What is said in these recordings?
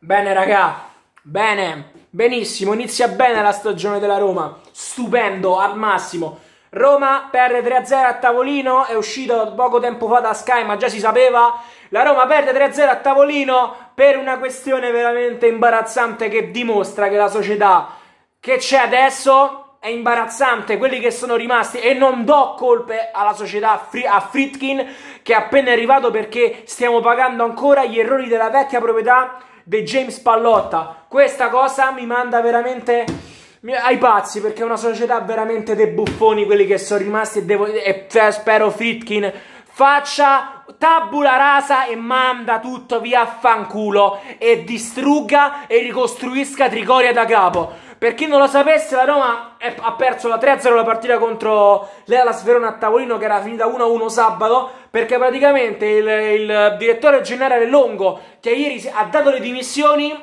Bene, raga. Bene, benissimo. Inizia bene la stagione della Roma. Stupendo, al massimo. Roma perde 3-0 a tavolino, è uscito poco tempo fa da Sky, ma già si sapeva. La Roma perde 3-0 a tavolino per una questione veramente imbarazzante che dimostra che la società che c'è adesso è imbarazzante. Quelli che sono rimasti, e non do colpe alla società, a Fritkin che è appena arrivato perché stiamo pagando ancora gli errori della vecchia proprietà di James Pallotta. Questa cosa mi manda veramente ai pazzi perché è una società veramente dei buffoni quelli che sono rimasti e, devo, e spero Fritkin faccia tabula rasa e manda tutto via a fanculo e distrugga e ricostruisca Trigoria da capo. Per chi non lo sapesse, la Roma è, ha perso la 3-0 la partita contro l'Elas Verona a tavolino che era finita 1-1 sabato perché praticamente il, il direttore generale Longo, che ieri ha dato le dimissioni,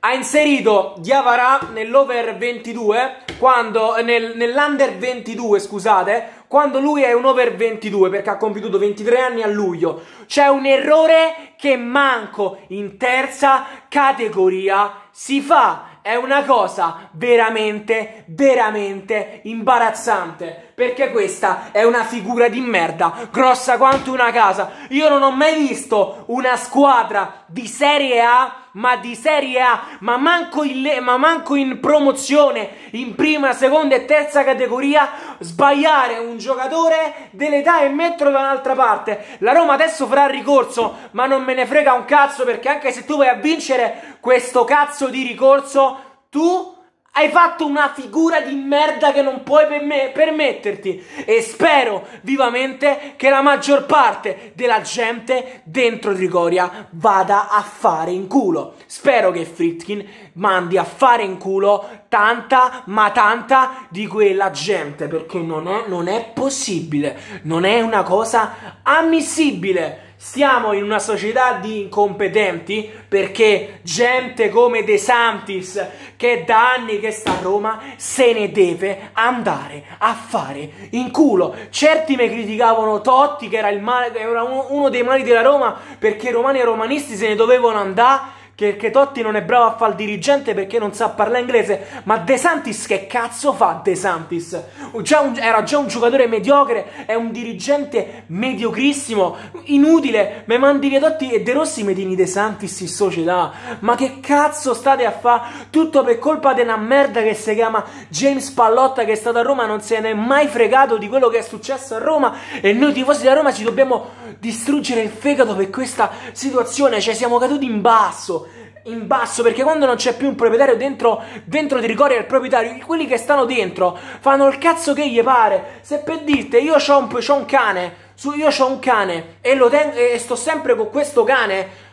ha inserito Diavara nell'over 22 quando nel, nell'under 22 scusate quando lui è un over 22 perché ha compiuto 23 anni a luglio c'è un errore che manco in terza categoria si fa è una cosa veramente, veramente imbarazzante. Perché questa è una figura di merda, grossa quanto una casa. Io non ho mai visto una squadra di Serie A ma di Serie A, ma manco, in, ma manco in promozione, in prima, seconda e terza categoria, sbagliare un giocatore dell'età e metterlo da un'altra parte. La Roma adesso farà ricorso, ma non me ne frega un cazzo perché anche se tu vai a vincere questo cazzo di ricorso, tu hai fatto una figura di merda che non puoi perm- permetterti e spero vivamente che la maggior parte della gente dentro Trigoria vada a fare in culo. Spero che Fritkin mandi a fare in culo tanta, ma tanta di quella gente, perché non è, non è possibile, non è una cosa ammissibile. Stiamo in una società di incompetenti perché gente come De Santis, che da anni che sta a Roma, se ne deve andare a fare in culo. Certi mi criticavano Totti, che era, male, era uno dei mali della Roma, perché i romani e romanisti se ne dovevano andare che, che Totti non è bravo a fare il dirigente perché non sa parlare inglese, ma De Santis che cazzo fa De Santis? Già un, era già un giocatore mediocre, è un dirigente mediocrissimo, inutile, me mandi via Totti e De Rossi metini De Santis in società, ma che cazzo state a fare? Tutto per colpa di una merda che si chiama James Pallotta che è stato a Roma, non se ne è mai fregato di quello che è successo a Roma e noi tifosi da Roma ci dobbiamo distruggere il fegato per questa situazione, cioè siamo caduti in basso in basso perché quando non c'è più un proprietario dentro, dentro di rigore il proprietario, quelli che stanno dentro fanno il cazzo che gli pare. Se per dirti io ho un, un, cane, su, io ho un cane e, lo ten- e sto sempre con questo cane,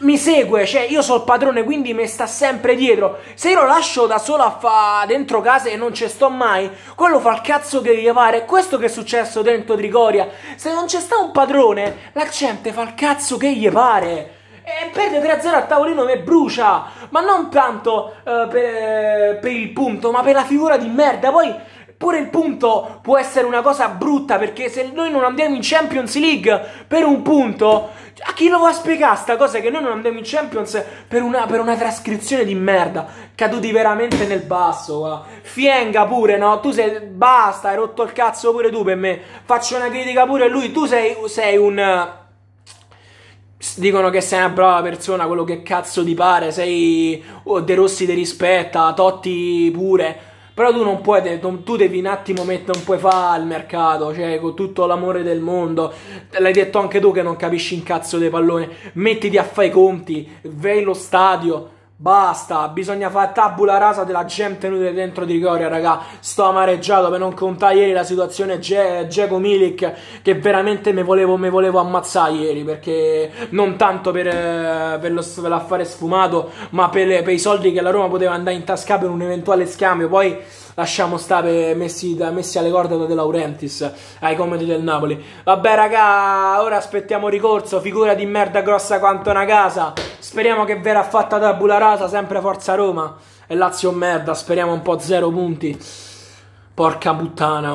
mi segue, cioè io sono il padrone quindi mi sta sempre dietro. Se io lo lascio da solo a fa dentro casa e non ci sto mai, quello fa il cazzo che gli pare. questo che è successo dentro di rigoria Se non c'è sta un padrone, la gente fa il cazzo che gli pare. Eh, e perde 3-0 a tavolino mi brucia. Ma non tanto eh, per, eh, per il punto, ma per la figura di merda. Poi Pure il punto può essere una cosa brutta perché se noi non andiamo in Champions League per un punto, a chi lo va a spiegare sta cosa che noi non andiamo in Champions per una, per una trascrizione di merda? Caduti veramente nel basso, qua. Fienga pure, no? Tu sei... Basta, hai rotto il cazzo pure tu per me. Faccio una critica pure a lui. Tu sei, sei un dicono che sei una brava persona, quello che cazzo ti pare, sei oh, De Rossi ti rispetta, Totti pure. Però tu non puoi, tu devi un attimo mettere, un puoi fa al mercato, cioè con tutto l'amore del mondo. L'hai detto anche tu che non capisci un cazzo dei pallone. Mettiti a fare i conti, vai allo stadio. Basta, bisogna fare tabula rasa della gente tenuta dentro di Coria, raga. Sto amareggiato per non contare ieri la situazione Ge- Milik che veramente mi volevo, volevo, ammazzare ieri perché non tanto per, eh, per, lo, per l'affare sfumato ma per, per, i soldi che la Roma poteva andare in tasca per un eventuale scambio. Poi lasciamo stare messi, messi alle corde da De Laurentiis ai comodi del Napoli. Vabbè raga, ora aspettiamo ricorso, figura di merda grossa quanto una casa. Speriamo che verrà fatta tabula rasa, sempre Forza Roma. E Lazio merda, speriamo un po' zero punti. Porca puttana.